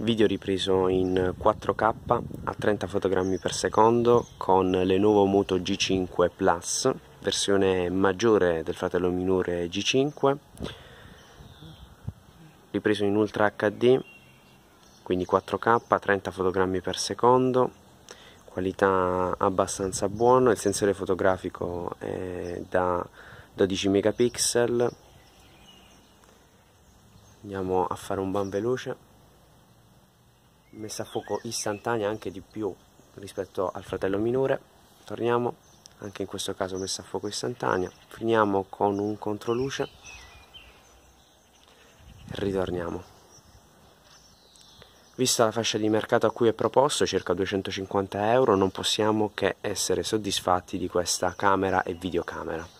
Video ripreso in 4K a 30 fotogrammi per secondo con Lenovo Moto G5 Plus, versione maggiore del fratello minore G5, ripreso in Ultra HD, quindi 4K a 30 fotogrammi per secondo, qualità abbastanza buona, il sensore fotografico è da 12 megapixel, andiamo a fare un ban veloce messa a fuoco istantanea anche di più rispetto al fratello minore torniamo anche in questo caso messa a fuoco istantanea finiamo con un controluce e ritorniamo Vista la fascia di mercato a cui è proposto, circa 250 euro, non possiamo che essere soddisfatti di questa camera e videocamera.